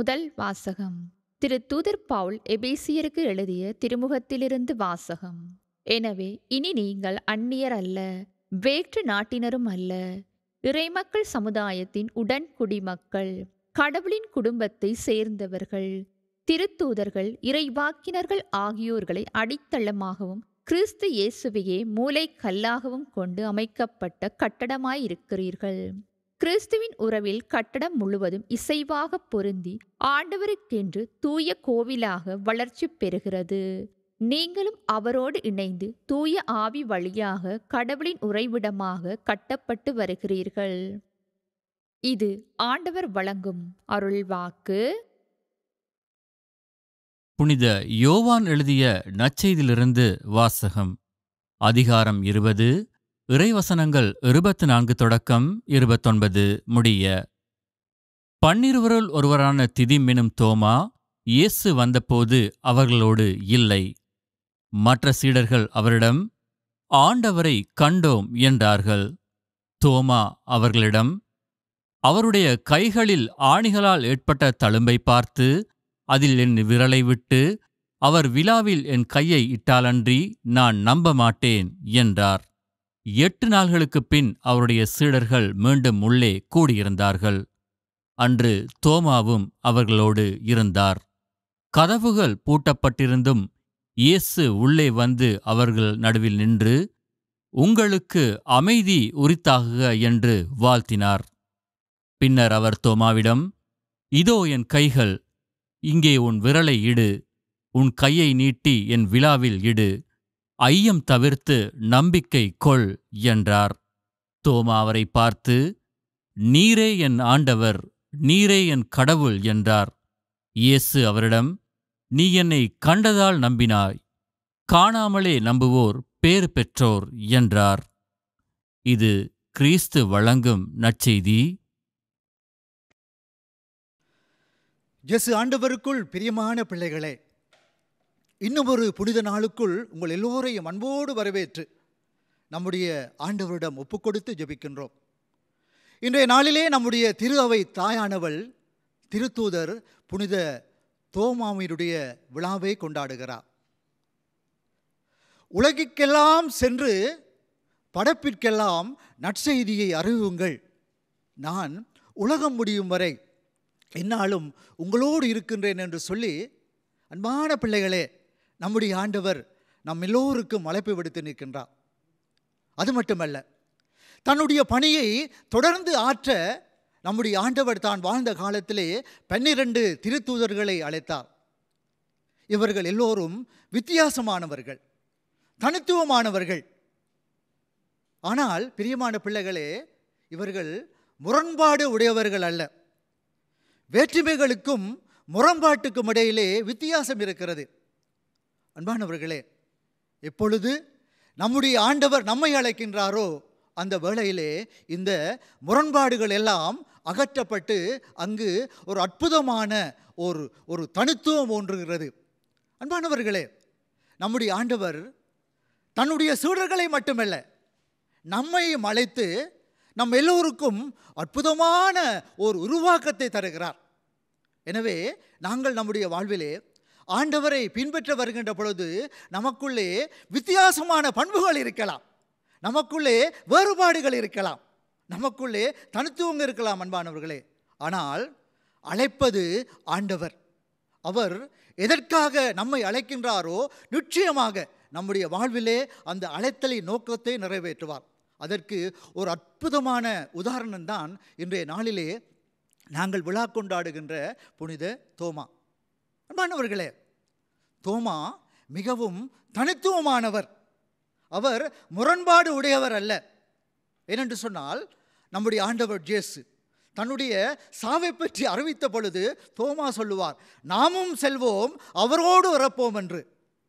முதல் வாசகம் திரு தூதர் பவுல் எபேசியருக்கு எழுதிய திருமுகத்திலிருந்து வாசகம் எனவே இனி நீங்கள் அந்நியர் அல்ல வேற்று நாட்டினரும் அல்ல இறைமக்கள் சமுதாயத்தின் உடன் குடிமக்கள் கடவுளின் குடும்பத்தை சேர்ந்தவர்கள் திருத்தூதர்கள் இறைவாக்கினர்கள் ஆகியோர்களை அடித்தளமாகவும் கிறிஸ்து இயேசுவையே மூளை கல்லாகவும் கொண்டு அமைக்கப்பட்ட கட்டடமாயிருக்கிறீர்கள் கிறிஸ்துவின் உறவில் கட்டடம் முழுவதும் இசைவாக பொருந்தி ஆண்டவருக்கென்று தூய கோவிலாக வளர்ச்சி பெறுகிறது நீங்களும் அவரோடு இணைந்து தூய ஆவி வழியாக கடவுளின் உறைவிடமாக கட்டப்பட்டு வருகிறீர்கள் இது ஆண்டவர் வழங்கும் அருள்வாக்கு புனித யோவான் எழுதிய நச்செய்திலிருந்து வாசகம் அதிகாரம் இருபது இறைவசனங்கள் இருபத்தி நான்கு தொடக்கம் இருபத்தொன்பது முடிய பன்னிருவருள் ஒருவரான திதி மினும் தோமா இயேசு வந்தபோது அவர்களோடு இல்லை மற்ற சீடர்கள் அவரிடம் ஆண்டவரை கண்டோம் என்றார்கள் தோமா அவர்களிடம் அவருடைய கைகளில் ஆணிகளால் ஏற்பட்ட தழும்பை பார்த்து அதில் என் விரலை விட்டு அவர் விழாவில் என் கையை இட்டாலன்றி நான் நம்ப மாட்டேன் என்றார் எட்டு நாள்களுக்குப் பின் அவருடைய சீடர்கள் மீண்டும் உள்ளே கூடியிருந்தார்கள் அன்று தோமாவும் அவர்களோடு இருந்தார் கதவுகள் பூட்டப்பட்டிருந்தும் இயேசு உள்ளே வந்து அவர்கள் நடுவில் நின்று உங்களுக்கு அமைதி உரித்தாகுக என்று வாழ்த்தினார் பின்னர் அவர் தோமாவிடம் இதோ என் கைகள் இங்கே உன் விரலை இடு உன் கையை நீட்டி என் விழாவில் இடு ஐயம் தவிர்த்து நம்பிக்கை கொள் என்றார் தோமா அவரை பார்த்து நீரே என் ஆண்டவர் நீரே என் கடவுள் என்றார் இயேசு அவரிடம் நீ என்னை கண்டதால் நம்பினாய் காணாமலே நம்புவோர் பேறு பெற்றோர் என்றார் இது கிறிஸ்து வழங்கும் நற்செய்தி இயேசு ஆண்டவருக்குள் பிரியமான பிள்ளைகளே இன்னும் ஒரு புனித நாளுக்குள் உங்கள் எல்லோரையும் அன்போடு வரவேற்று நம்முடைய ஆண்டவரிடம் ஒப்பு கொடுத்து ஜபிக்கின்றோம் இன்றைய நாளிலே நம்முடைய திரு அவை தாயானவள் திருத்தூதர் புனித தோமாமியுடைய விழாவை கொண்டாடுகிறார் உலகிற்கெல்லாம் சென்று படப்பிற்கெல்லாம் நற்செய்தியை அறிவுங்கள் நான் உலகம் முடியும் வரை என்னாலும் உங்களோடு இருக்கின்றேன் என்று சொல்லி அன்பான பிள்ளைகளே நம்முடைய ஆண்டவர் நம் எல்லோருக்கும் அழைப்பு விடுத்து நிற்கின்றார் அது மட்டுமல்ல தன்னுடைய பணியை தொடர்ந்து ஆற்ற நம்முடைய ஆண்டவர் தான் வாழ்ந்த காலத்திலே பன்னிரண்டு திருத்தூதர்களை அழைத்தார் இவர்கள் எல்லோரும் வித்தியாசமானவர்கள் தனித்துவமானவர்கள் ஆனால் பிரியமான பிள்ளைகளே இவர்கள் முரண்பாடு உடையவர்கள் அல்ல வேற்றுமைகளுக்கும் முரண்பாட்டுக்கும் இடையிலே வித்தியாசம் இருக்கிறது அன்பானவர்களே எப்பொழுது நம்முடைய ஆண்டவர் நம்மை அழைக்கின்றாரோ அந்த வேளையிலே இந்த முரண்பாடுகள் எல்லாம் அகற்றப்பட்டு அங்கு ஒரு அற்புதமான ஒரு ஒரு தனித்துவம் ஒன்றுகிறது அன்பானவர்களே நம்முடைய ஆண்டவர் தன்னுடைய சீடர்களை மட்டுமல்ல நம்மை அழைத்து நம் எல்லோருக்கும் அற்புதமான ஒரு உருவாக்கத்தை தருகிறார் எனவே நாங்கள் நம்முடைய வாழ்விலே ஆண்டவரை பின்பற்ற வருகின்ற பொழுது நமக்குள்ளே வித்தியாசமான பண்புகள் இருக்கலாம் நமக்குள்ளே வேறுபாடுகள் இருக்கலாம் நமக்குள்ளே தனித்துவங்க இருக்கலாம் அன்பானவர்களே ஆனால் அழைப்பது ஆண்டவர் அவர் எதற்காக நம்மை அழைக்கின்றாரோ நிச்சயமாக நம்முடைய வாழ்விலே அந்த அழைத்தலின் நோக்கத்தை நிறைவேற்றுவார் அதற்கு ஒரு அற்புதமான உதாரணம்தான் இன்றைய நாளிலே நாங்கள் விழா கொண்டாடுகின்ற புனித தோமா அன்பானவர்களே தோமா மிகவும் தனித்துவமானவர் அவர் முரண்பாடு உடையவர் அல்ல ஏனென்று சொன்னால் நம்முடைய ஆண்டவர் ஜேசு தன்னுடைய சாவை பற்றி அறிவித்த பொழுது தோமா சொல்லுவார் நாமும் செல்வோம் அவரோடு வரப்போம் என்று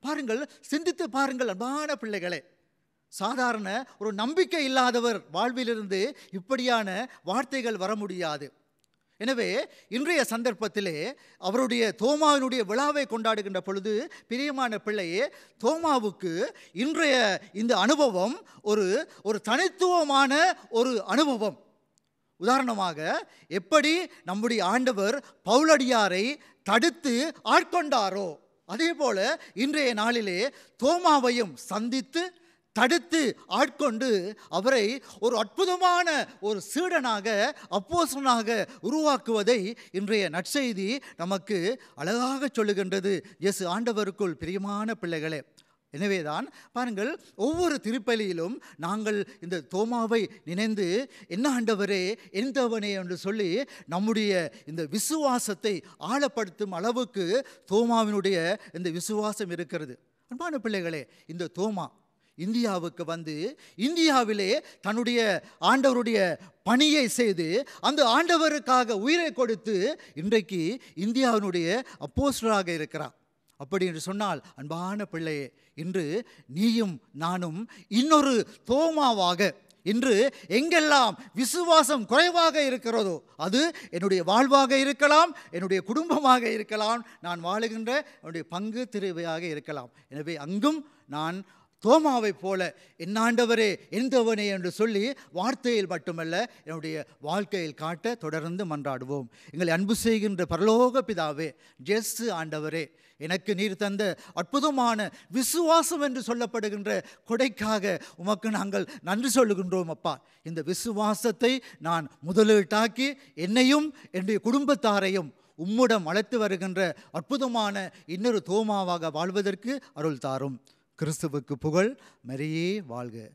பாருங்கள் சிந்தித்து பாருங்கள் அன்பான பிள்ளைகளே சாதாரண ஒரு நம்பிக்கை இல்லாதவர் வாழ்விலிருந்து இப்படியான வார்த்தைகள் வர முடியாது எனவே இன்றைய சந்தர்ப்பத்திலே அவருடைய தோமாவினுடைய விழாவை கொண்டாடுகின்ற பொழுது பிரியமான பிள்ளையே தோமாவுக்கு இன்றைய இந்த அனுபவம் ஒரு ஒரு தனித்துவமான ஒரு அனுபவம் உதாரணமாக எப்படி நம்முடைய ஆண்டவர் பவுலடியாரை தடுத்து ஆட்கொண்டாரோ அதே போல இன்றைய நாளிலே தோமாவையும் சந்தித்து தடுத்து ஆட்கொண்டு அவரை ஒரு அற்புதமான ஒரு சீடனாக அப்போசனாக உருவாக்குவதை இன்றைய நற்செய்தி நமக்கு அழகாக சொல்லுகின்றது எஸ் ஆண்டவருக்குள் பிரியமான பிள்ளைகளே எனவேதான் பாருங்கள் ஒவ்வொரு திருப்பலியிலும் நாங்கள் இந்த தோமாவை நினைந்து என்ன ஆண்டவரே எந்தவனே என்று சொல்லி நம்முடைய இந்த விசுவாசத்தை ஆழப்படுத்தும் அளவுக்கு தோமாவினுடைய இந்த விசுவாசம் இருக்கிறது அன்பான பிள்ளைகளே இந்த தோமா இந்தியாவுக்கு வந்து இந்தியாவிலே தன்னுடைய ஆண்டவருடைய பணியை செய்து அந்த ஆண்டவருக்காக உயிரை கொடுத்து இன்றைக்கு இந்தியாவினுடைய அப்போஸ்டராக இருக்கிறார் அப்படி என்று சொன்னால் அன்பான பிள்ளையே இன்று நீயும் நானும் இன்னொரு தோமாவாக இன்று எங்கெல்லாம் விசுவாசம் குறைவாக இருக்கிறதோ அது என்னுடைய வாழ்வாக இருக்கலாம் என்னுடைய குடும்பமாக இருக்கலாம் நான் வாழுகின்ற என்னுடைய பங்கு திருவையாக இருக்கலாம் எனவே அங்கும் நான் தோமாவைப் போல என்னாண்டவரே எந்தவனே என்று சொல்லி வார்த்தையில் மட்டுமல்ல என்னுடைய வாழ்க்கையில் காட்ட தொடர்ந்து மன்றாடுவோம் எங்களை அன்பு செய்கின்ற பரலோக பிதாவே ஜெஸ்ஸு ஆண்டவரே எனக்கு நீர் தந்த அற்புதமான விசுவாசம் என்று சொல்லப்படுகின்ற கொடைக்காக உமக்கு நாங்கள் நன்றி சொல்லுகின்றோம் அப்பா இந்த விசுவாசத்தை நான் முதலீட்டாக்கி என்னையும் என்னுடைய குடும்பத்தாரையும் உம்முடன் வளர்த்து வருகின்ற அற்புதமான இன்னொரு தோமாவாக வாழ்வதற்கு அருள் தாரும் கிறிஸ்துவுக்கு புகழ் மரியே வாழ்க